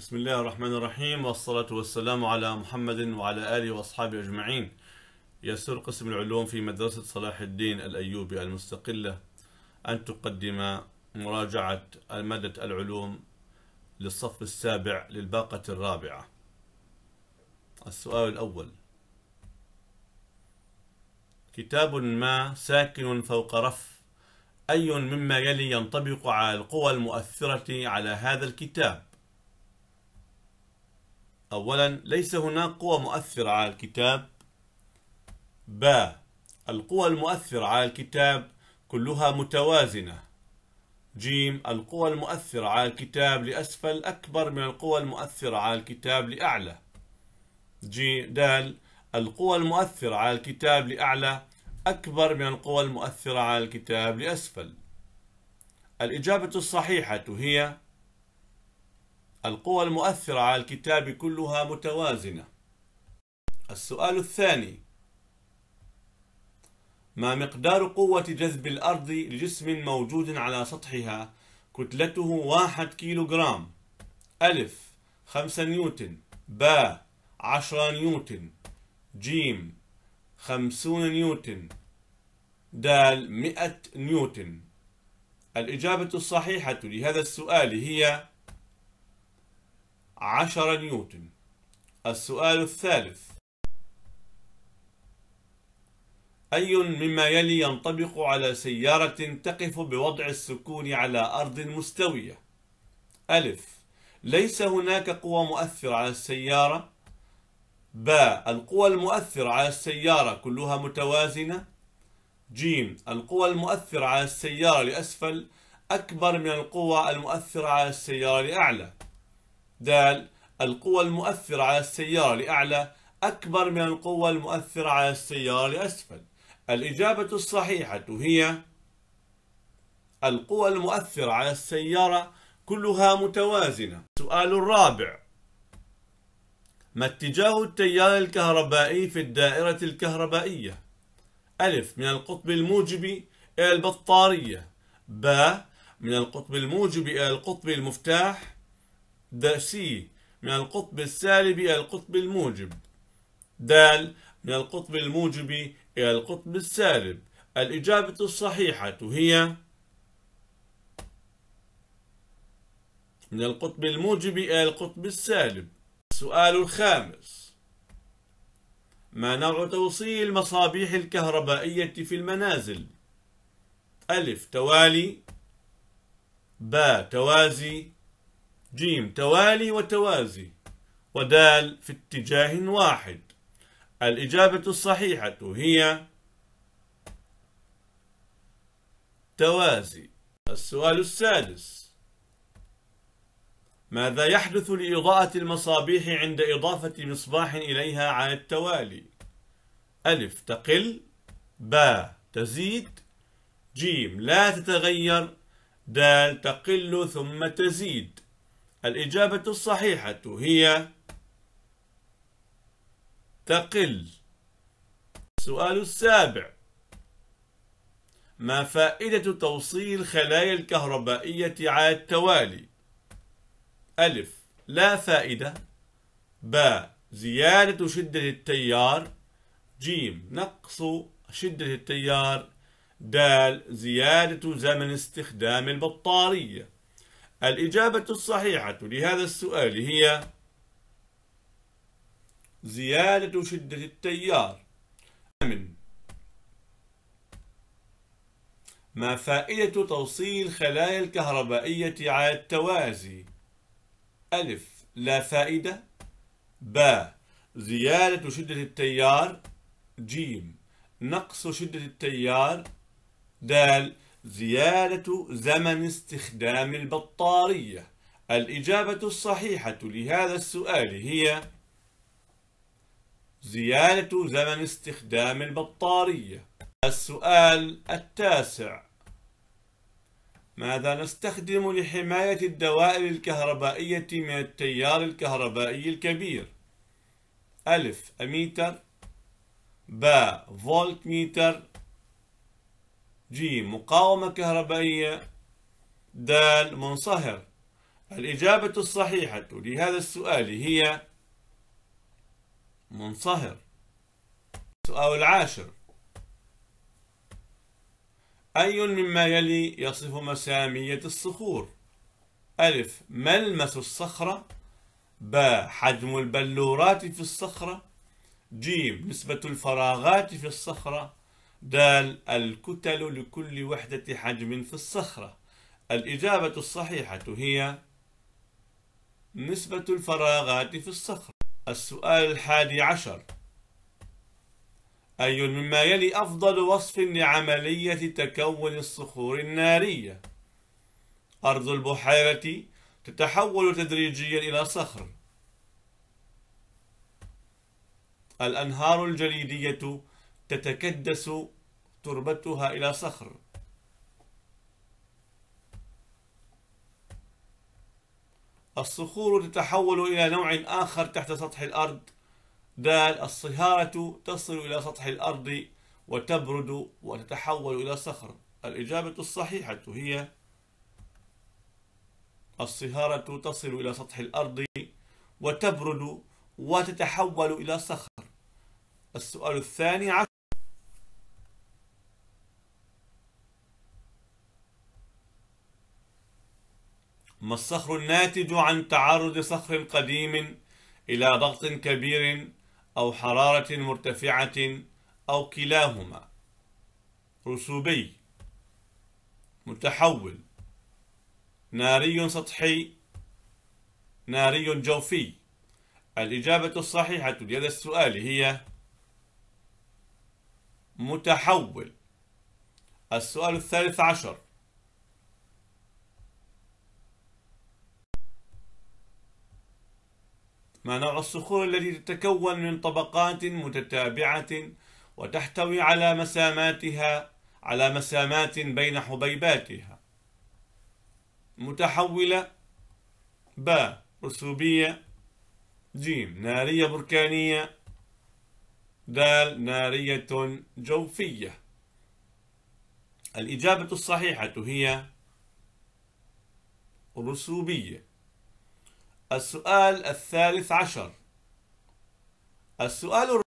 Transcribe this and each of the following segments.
بسم الله الرحمن الرحيم والصلاة والسلام على محمد وعلى آله وأصحابه أجمعين يسر قسم العلوم في مدرسة صلاح الدين الأيوبي المستقلة أن تقدم مراجعة مادة العلوم للصف السابع للباقة الرابعة السؤال الأول كتاب ما ساكن فوق رف أي مما يلي ينطبق على القوى المؤثرة على هذا الكتاب أولا ليس هناك قوى مؤثرة على الكتاب ب القوى المؤثرة على الكتاب كلها متوازنة جيم القوى المؤثرة على الكتاب لأسفل أكبر من القوى المؤثرة على الكتاب لأعلى جي دال القوى المؤثرة على الكتاب لأعلى أكبر من القوى المؤثرة على الكتاب لأسفل الإجابة الصحيحة هي القوى المؤثرة على الكتاب كلها متوازنة السؤال الثاني ما مقدار قوة جذب الأرض لجسم موجود على سطحها كتلته واحد كيلو جرام ألف خمسة نيوتن باء عشرة نيوتن جيم خمسون نيوتن دال مئة نيوتن الإجابة الصحيحة لهذا السؤال هي عشر نيوتن السؤال الثالث أي مما يلي ينطبق على سيارة تقف بوضع السكون على أرض مستوية؟ ألف ليس هناك قوى مؤثرة على السيارة ب القوى المؤثرة على السيارة كلها متوازنة ج القوى المؤثرة على السيارة لأسفل أكبر من القوى المؤثرة على السيارة لأعلى د القوة المؤثرة على السيارة لأعلى أكبر من القوة المؤثرة على السيارة لأسفل الإجابة الصحيحة هي القوى المؤثرة على السيارة كلها متوازنة سؤال الرابع ما اتجاه التيار الكهربائي في الدائرة الكهربائية؟ ألف من القطب الموجب إلى البطارية ب من القطب الموجب إلى القطب المفتاح د س من القطب السالب إلى القطب الموجب د من القطب الموجب إلى القطب السالب الإجابة الصحيحة هي من القطب الموجب إلى القطب السالب السؤال الخامس ما نوع توصيل المصابيح الكهربائية في المنازل؟ ألف توالي ب توازي جيم توالي وتوازي ودال في اتجاه واحد الإجابة الصحيحة هي توازي السؤال السادس ماذا يحدث لإضاءة المصابيح عند إضافة مصباح إليها على التوالي ألف تقل ب تزيد جيم لا تتغير دال تقل ثم تزيد الإجابة الصحيحة هي تقل السؤال السابع ما فائدة توصيل خلايا الكهربائية على التوالي؟ ألف لا فائدة ب زيادة شدة التيار جيم نقص شدة التيار د زيادة زمن استخدام البطارية الإجابة الصحيحة لهذا السؤال هي زيادة شدة التيار من ما فائدة توصيل خلايا الكهربائية على التوازي ألف لا فائدة ب زيادة شدة التيار جيم نقص شدة التيار دال زيادة زمن استخدام البطارية الإجابة الصحيحة لهذا السؤال هي زيادة زمن استخدام البطارية السؤال التاسع ماذا نستخدم لحماية الدوائر الكهربائية من التيار الكهربائي الكبير؟ ألف أميتر ب فولت ميتر ج مقاومة كهربائية د منصهر الإجابة الصحيحة لهذا السؤال هي منصهر السؤال العاشر أي مما يلي يصف مسامية الصخور ألف ملمس الصخرة ب حجم البلورات في الصخرة ج نسبة الفراغات في الصخرة د الكتل لكل وحدة حجم في الصخرة الإجابة الصحيحة هي نسبة الفراغات في الصخرة السؤال الحادي عشر أي مما يلي أفضل وصف لعملية تكون الصخور النارية أرض البحيرة تتحول تدريجيا إلى صخر الأنهار الجليدية تتكدس تربتها إلى صخر الصخور تتحول إلى نوع آخر تحت سطح الأرض دال الصهارة تصل إلى سطح الأرض وتبرد وتتحول إلى صخر الإجابة الصحيحة هي الصهارة تصل إلى سطح الأرض وتبرد وتتحول إلى صخر السؤال الثاني عشر ما الصخر الناتج عن تعرض صخر قديم إلى ضغط كبير أو حرارة مرتفعة أو كلاهما رسوبي متحول ناري سطحي ناري جوفي الإجابة الصحيحة لهذا السؤال هي متحول السؤال الثالث عشر ما نوع الصخور التي تتكون من طبقات متتابعة وتحتوي على مساماتها على مسامات بين حبيباتها متحولة ب رسوبية جيم نارية بركانية دال نارية جوفية الإجابة الصحيحة هي رسوبية السؤال الثالث عشر السؤال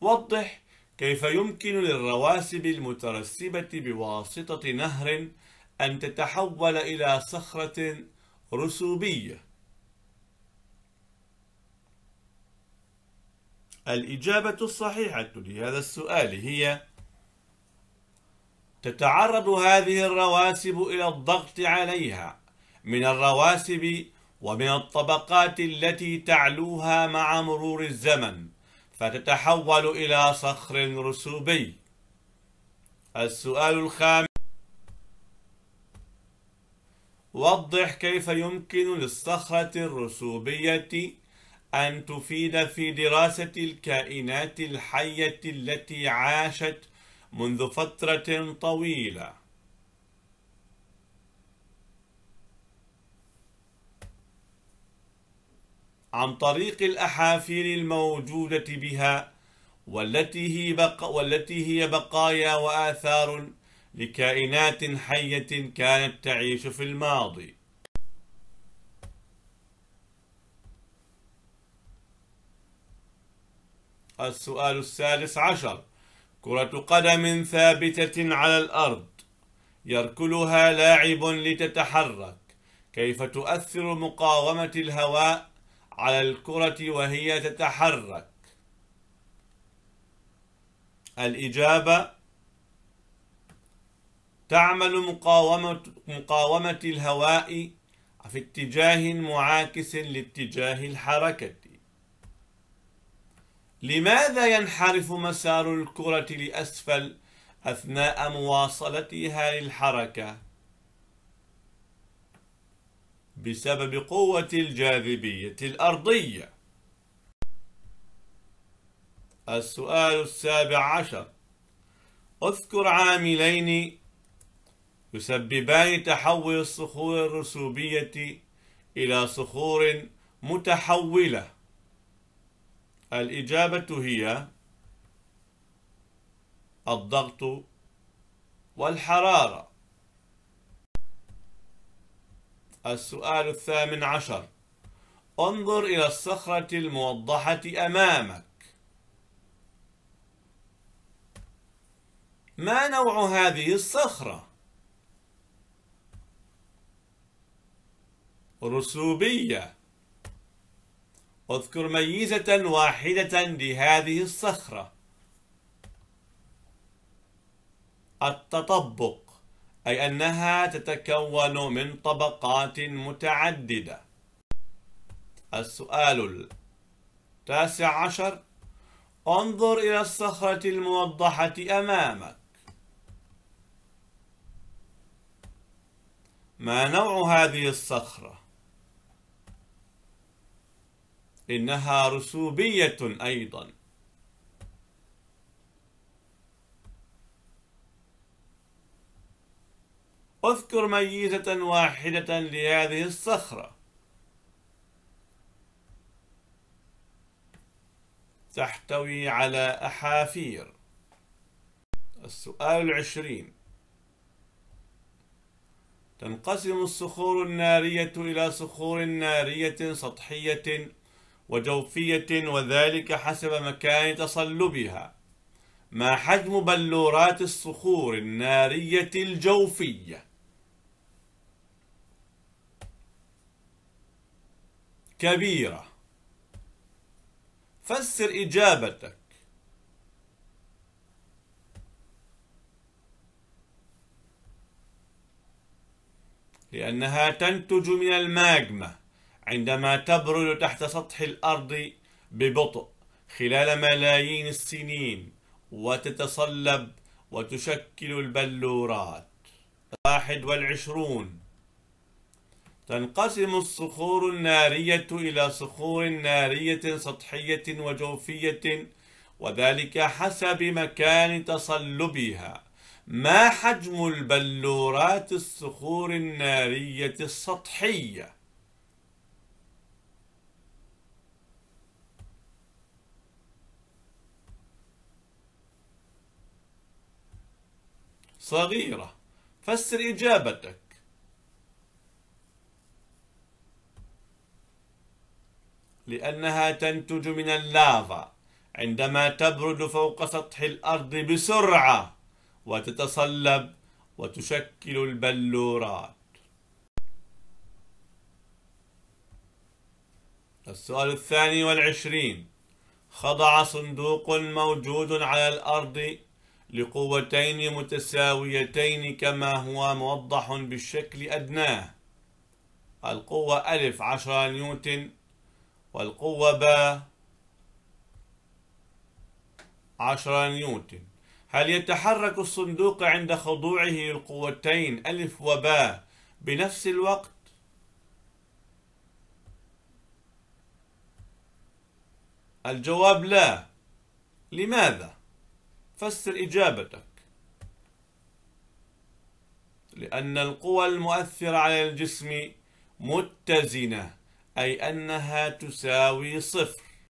وضح كيف يمكن للرواسب المترسبة بواسطة نهر أن تتحول إلى صخرة رسوبية الإجابة الصحيحة لهذا السؤال هي تتعرض هذه الرواسب إلى الضغط عليها من الرواسب ومن الطبقات التي تعلوها مع مرور الزمن فتتحول إلى صخر رسوبي السؤال الخامس وضح كيف يمكن للصخرة الرسوبية أن تفيد في دراسة الكائنات الحية التي عاشت منذ فترة طويلة عن طريق الأحافير الموجودة بها والتي هي, بق والتي هي بقايا وآثار لكائنات حية كانت تعيش في الماضي السؤال السادس عشر كرة قدم ثابتة على الأرض يركلها لاعب لتتحرك كيف تؤثر مقاومة الهواء على الكرة وهي تتحرك الإجابة تعمل مقاومة, مقاومة الهواء في اتجاه معاكس لاتجاه الحركة لماذا ينحرف مسار الكرة لأسفل أثناء مواصلتها للحركة؟ بسبب قوة الجاذبية الأرضية السؤال السابع عشر اذكر عاملين يسببان تحول الصخور الرسوبية إلى صخور متحولة الإجابة هي الضغط والحرارة السؤال الثامن عشر انظر إلى الصخرة الموضحة أمامك ما نوع هذه الصخرة؟ رسوبية اذكر ميزة واحدة لهذه الصخرة التطبق أي أنها تتكون من طبقات متعددة السؤال التاسع عشر انظر إلى الصخرة الموضحة أمامك ما نوع هذه الصخرة؟ إنها رسوبية أيضا واذكر ميتة واحدة لهذه الصخرة تحتوي على أحافير السؤال العشرين تنقسم الصخور النارية إلى صخور نارية سطحية وجوفية وذلك حسب مكان تصلبها ما حجم بلورات الصخور النارية الجوفية كبيرة فسر إجابتك لأنها تنتج من الماجما عندما تبرد تحت سطح الأرض ببطء خلال ملايين السنين وتتصلب وتشكل البلورات واحد والعشرون تنقسم الصخور النارية إلى صخور نارية سطحية وجوفية وذلك حسب مكان تصلبها ما حجم البلورات الصخور النارية السطحية صغيرة فسر إجابتك لأنها تنتج من اللافا عندما تبرد فوق سطح الأرض بسرعة وتتصلب وتشكل البلورات السؤال الثاني والعشرين خضع صندوق موجود على الأرض لقوتين متساويتين كما هو موضح بالشكل أدناه القوة ألف عشرة نيوتن والقوة ب 10 نيوتن هل يتحرك الصندوق عند خضوعه للقوتين ألف وباء بنفس الوقت الجواب لا لماذا فسر إجابتك لأن القوى المؤثرة على الجسم متزنة أي أنها تساوي صفر